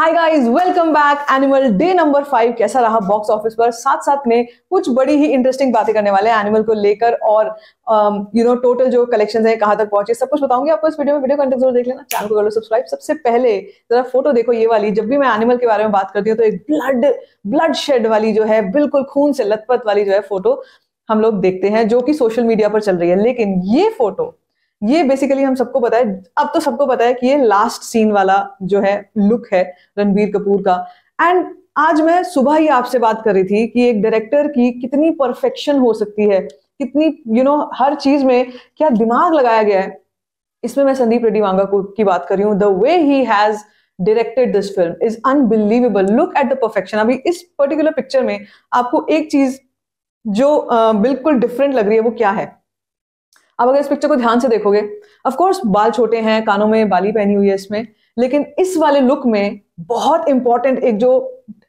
हाय guys welcome back Animal day number five कैसा रहा box office पर साथ साथ में कुछ बड़ी ही इंटरेस्टिंग बातें करने वाले हैं एनिमल को लेकर और यू नो टोटल जो कलेक्शन है कहां तक पहुंचे सब कुछ बताऊंगी आपको इस वीडियो में वीडियो कंटेंट जरूर देख लेना चैनल को कर लो सब्सक्राइब सबसे पहले जरा फोटो देखो ये वाली जब भी मैं एनिमल के बारे में बात करती हूँ तो एक ब्लड ब्लड शेड वाली जो है बिल्कुल खून से लथपथ वाली जो है फोटो हम लोग देखते हैं जो कि सोशल मीडिया पर चल रही है लेकिन ये फोटो ये बेसिकली हम सबको पता है अब तो सबको पता है कि ये लास्ट सीन वाला जो है लुक है रणबीर कपूर का एंड आज मैं सुबह ही आपसे बात कर रही थी कि एक डायरेक्टर की कितनी परफेक्शन हो सकती है कितनी यू you नो know, हर चीज में क्या दिमाग लगाया गया है इसमें मैं संदीप रेड्डी वांगा को की बात कर रही हूँ the way he has directed this film is unbelievable look at the perfection अभी इस पर्टिकुलर पिक्चर में आपको एक चीज जो uh, बिल्कुल डिफरेंट लग रही है वो क्या है आप अगर इस पिक्चर को ध्यान से देखोगे ऑफकोर्स बाल छोटे हैं कानों में बाली पहनी हुई है इसमें लेकिन इस वाले लुक में बहुत इंपॉर्टेंट एक जो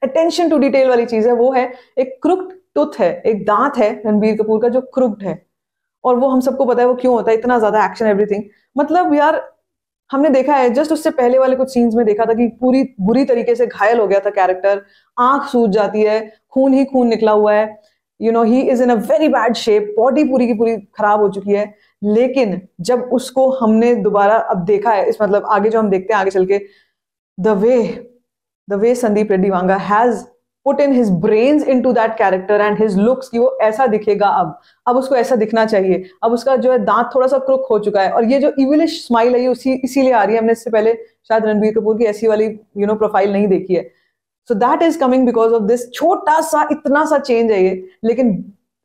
अटेंशन टू डिटेल वाली चीज है वो है एक क्रुक्ड टूथ है एक दांत है रणबीर कपूर का जो क्रुक्ड है और वो हम सबको पता है वो क्यों होता है इतना ज्यादा एक्शन एवरीथिंग मतलब यार हमने देखा है जस्ट उससे पहले वाले कुछ सीन्स में देखा था कि पूरी बुरी तरीके से घायल हो गया था कैरेक्टर आंख सूज जाती है खून ही खून निकला हुआ है you know he is in a very bad shape body पूरी की पूरी खराब हो चुकी है लेकिन जब उसको हमने दोबारा अब देखा है इस मतलब आगे जो हम देखते हैं आगे चल के the way the way Sandeep Reddy Vanga has put in his brain into that character and his looks कि वो ऐसा दिखेगा अब अब उसको ऐसा दिखना चाहिए अब उसका जो है दांत थोड़ा सा क्रुक हो चुका है और ये जो इविलिश स्माइल है ये उसी इसीलिए आ रही है हमने इससे पहले शायद रणबीर कपूर की ऐसी वाली यू नो प्रोफाइल नहीं देखी है so that is coming because of this छोटा सा इतना सा चेंज है ये लेकिन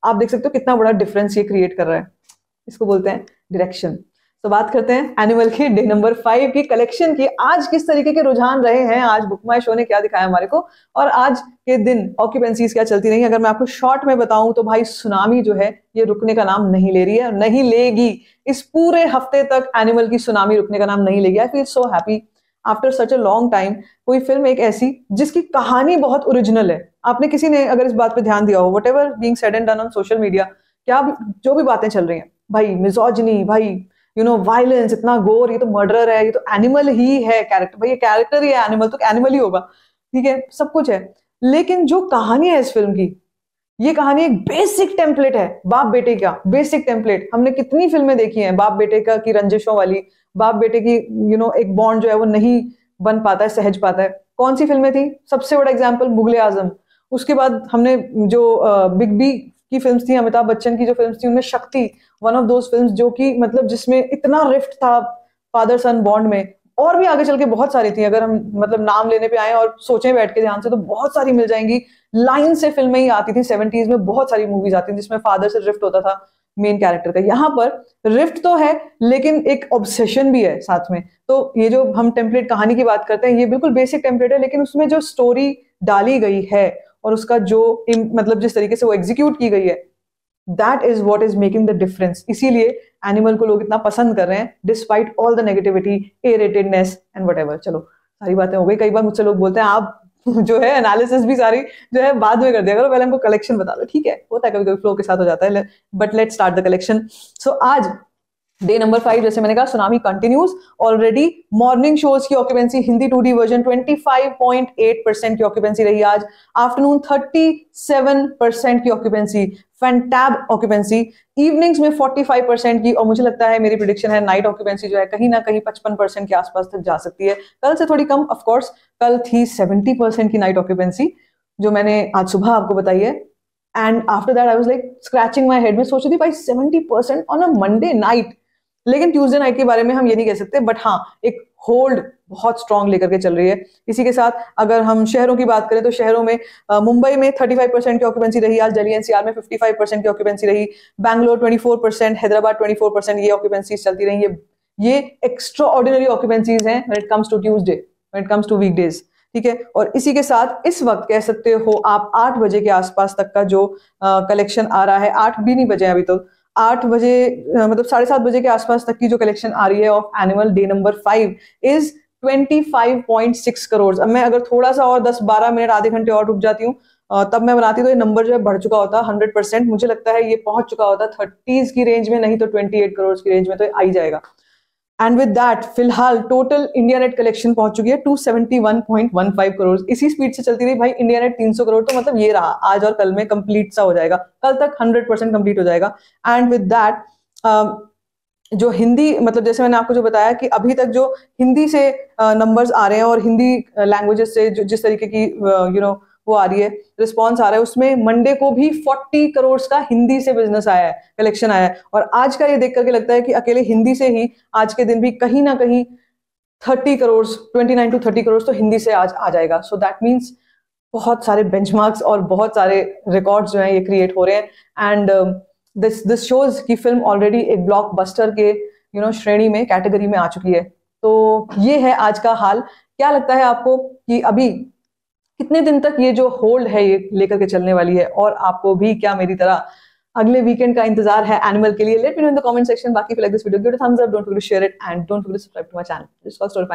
आप देख सकते हो कितना बड़ा डिफरेंस ये क्रिएट कर रहा है इसको बोलते हैं डायरेक्शन तो बात करते हैं एनिमल के डे नंबर फाइव की कलेक्शन की आज किस तरीके के रुझान रहे हैं आज बुक माई शो ने क्या दिखाया हमारे को और आज के दिन ऑक्यूपेंसीज क्या चलती रही अगर मैं आपको शॉर्ट में बताऊं तो भाई सुनामी जो है ये रुकने का नाम नहीं ले रही है नहीं लेगी इस पूरे हफ्ते तक एनिमल की सुनामी रुकने का नाम नहीं लेगी I feel so happy after such a long time कोई फिल्म एक ऐसी जिसकी कहानी बहुत ओरिजिनल है आपने किसी ने अगर इस बात पर ध्यान दिया हो whatever being said and done on social media क्या जो भी बातें चल रही हैं भाई मिजोजनी भाई यू नो वायलेंस इतना गोर ये तो मर्डर है ये तो एनिमल ही है कैरेक्टर भाई ये कैरेक्टर ही है एनिमल तो एनिमल ही होगा ठीक है सब कुछ है लेकिन जो कहानी है इस फिल्म की ये कहानी एक बेसिक टेम्पलेट है बाप बेटे का बेसिक टेम्पलेट हमने कितनी फिल्में देखी हैं बाप बेटे का की रंजिशों वाली बाप बेटे की यू you नो know, एक बॉन्ड जो है वो नहीं बन पाता है सहज पाता है कौन सी फिल्में थी सबसे बड़ा एग्जाम्पल मुगले आजम उसके बाद हमने जो बिग बी की फिल्म थी अमिताभ बच्चन की जो फिल्म थी उनमें शक्ति वन ऑफ दोज फिल्म जो कि मतलब जिसमें इतना रिफ्ट था फादर सन बॉन्ड में और भी आगे चल के बहुत सारी थी अगर हम मतलब नाम लेने पे आए और सोचें बैठ के ध्यान से तो बहुत सारी मिल जाएंगी लाइन से फिल्में ही आती थी सेवेंटीज में बहुत सारी मूवीज आती थी जिसमें फादर से रिफ्ट होता था मेन कैरेक्टर का यहाँ पर रिफ्ट तो है लेकिन एक ऑब्सेशन भी है साथ में तो ये जो हम टेम्पलेट कहानी की बात करते हैं ये बिल्कुल बेसिक टेम्पलेट है लेकिन उसमें जो स्टोरी डाली गई है और उसका जो मतलब जिस तरीके से वो एग्जीक्यूट की गई है that is what is making the difference इसीलिए एनिमल को लोग इतना पसंद कर रहे हैं despite all the negativity aeratedness and whatever चलो सारी बातें हो गई कई बार मुझसे लोग बोलते हैं आप जो है एनालिसिस भी सारी जो है बाद में कर दिया करो पहले हमको कलेक्शन बता दो ठीक है होता है कभी कभी फ्लो के साथ हो जाता है but let start the collection so आज डे नंबर फाइव जैसे मैंने कहा tsunami continues already morning shows की occupancy Hindi two D version eight percent की ऑक्यूपेंसी रही आज आफ्टरनून थर्टी सेवन परसेंट की ऑक्यूपेंसी फैंटैब ऑक्यूपेंसी इवनिंग्स में फाइव परसेंट की और मुझे लगता है मेरी प्रिडिक्शन है नाइट ऑक्यूपेंसी जो है कहीं ना कहीं पचपन परसेंट के आसपास तक जा सकती है कल से थोड़ी कम ऑफकोर्स कल थी सेवेंटी परसेंट की नाइट ऑक्यूपेंसी जो मैंने आज सुबह आपको बताई है and after that I was like scratching my head में सोच रही थी भाई seventy percent on a Monday night लेकिन ट्यूजडे नाइट के बारे में हम ये नहीं कह सकते बट हाँ एक होल्ड बहुत स्ट्रांग लेकर के चल रही है इसी के साथ अगर हम शहरों की बात करें तो शहरों में मुंबई में 35 परसेंट की ऑक्यूपेंसी रही आज दिल्ली एनसीआर में 55 परसेंट की ऑक्यूपेंसी रही बैंगलोर 24 परसेंट हैदराबाद 24 परसेंट ये ऑक्यूपेंसीज चलती रही ये ये एक्स्ट्रा ऑर्डिनरी ऑक्यूपेंसीज हैं it comes to Tuesday it comes to weekdays ठीक है और इसी के साथ इस वक्त कह सकते हो आप आठ बजे के आसपास तक का जो कलेक्शन आ रहा है आठ भी नहीं बजे अभी तो आठ बजे मतलब साढ़े सात बजे के आसपास तक की जो कलेक्शन आ रही है of annual day number five is 25.6 crore अब मैं अगर थोड़ा सा और 10-12 मिनट आधे घंटे और रुक जाती हूँ तब मैं बनाती तो ये नंबर जो है बढ़ चुका होता 100 परसेंट मुझे लगता है ये पहुंच चुका होता थर्टीज की रेंज में नहीं तो 28 करोड़ की रेंज में तो आ ही जाएगा एंड विद दैट फिलहाल टोटल इंडिया नेट कलेक्शन पहुंच चुकी है two seventy one one point five crore इसी स्पीड से चलती रही भाई इंडिया नेट तीन सौ करोड़ तो मतलब ये रहा आज और कल में कंप्लीट सा हो जाएगा कल तक हंड्रेड परसेंट कंप्लीट हो जाएगा एंड विद दैट जो हिंदी मतलब जैसे मैंने आपको जो बताया कि अभी तक जो हिंदी से नंबर्स आ रहे हैं और हिंदी लैंग्वेजेस से जो जिस तरीके की यू नो you know, वो आ रही है रिस्पॉन्स आ रहा है उसमें मंडे को भी फोर्टी करोड़ का हिंदी से बिजनेस आया है कलेक्शन आया है और आज का ये देख करके लगता है कि अकेले हिंदी से ही आज के दिन भी कहीं ना कहीं thirty crore twenty nine to thirty crore तो हिंदी से आज आ जाएगा सो दैट मीन्स बहुत सारे बेंचमार्क्स और बहुत सारे रिकॉर्ड्स जो हैं ये क्रिएट हो रहे हैं एंड दिस दिस शोज की फिल्म ऑलरेडी एक ब्लॉकबस्टर के यू you नो know, श्रेणी में कैटेगरी में आ चुकी है तो ये है आज का हाल क्या लगता है आपको कि अभी कितने दिन तक ये जो होल्ड है ये लेकर के चलने वाली है और आपको भी क्या मेरी तरह अगले वीकेंड का इंतजार है एनिमल के लिए let me know in the comment section बाकी like this video give thumbs up don't forget to share it and don't forget to subscribe to my channel this was story